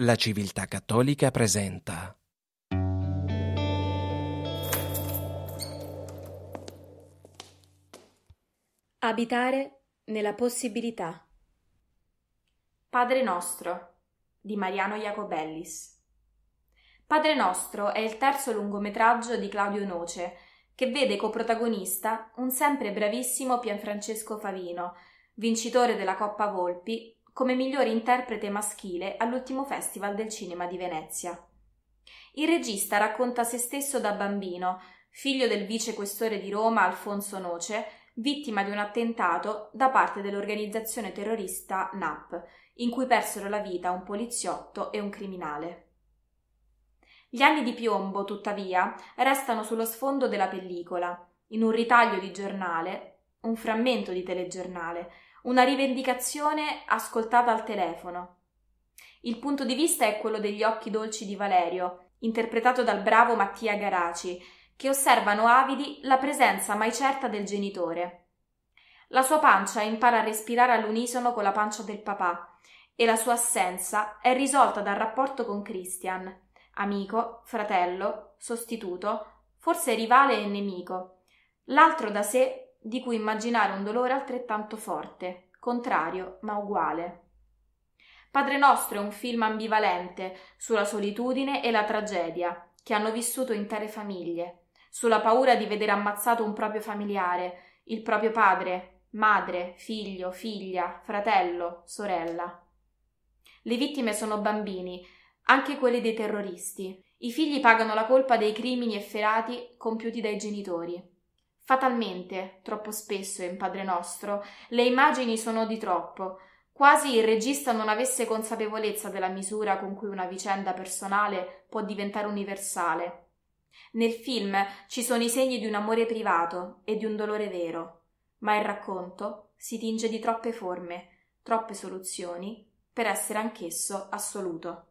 La civiltà cattolica presenta. Abitare nella possibilità. Padre nostro di Mariano Jacobellis. Padre nostro è il terzo lungometraggio di Claudio Noce, che vede coprotagonista un sempre bravissimo Pianfrancesco Favino, vincitore della Coppa Volpi come miglior interprete maschile all'ultimo Festival del Cinema di Venezia. Il regista racconta se stesso da bambino, figlio del vicequestore di Roma Alfonso Noce, vittima di un attentato da parte dell'organizzazione terrorista NAP, in cui persero la vita un poliziotto e un criminale. Gli anni di piombo, tuttavia, restano sullo sfondo della pellicola, in un ritaglio di giornale un frammento di telegiornale, una rivendicazione ascoltata al telefono. Il punto di vista è quello degli occhi dolci di Valerio, interpretato dal bravo Mattia Garaci, che osservano avidi la presenza mai certa del genitore. La sua pancia impara a respirare all'unisono con la pancia del papà e la sua assenza è risolta dal rapporto con Christian, amico, fratello, sostituto, forse rivale e nemico, l'altro da sé di cui immaginare un dolore altrettanto forte, contrario ma uguale. Padre nostro è un film ambivalente sulla solitudine e la tragedia che hanno vissuto intere famiglie, sulla paura di vedere ammazzato un proprio familiare, il proprio padre, madre, figlio, figlia, fratello, sorella. Le vittime sono bambini, anche quelli dei terroristi. I figli pagano la colpa dei crimini efferati compiuti dai genitori. Fatalmente, troppo spesso in Padre nostro, le immagini sono di troppo. Quasi il regista non avesse consapevolezza della misura con cui una vicenda personale può diventare universale. Nel film ci sono i segni di un amore privato e di un dolore vero, ma il racconto si tinge di troppe forme, troppe soluzioni, per essere anch'esso assoluto.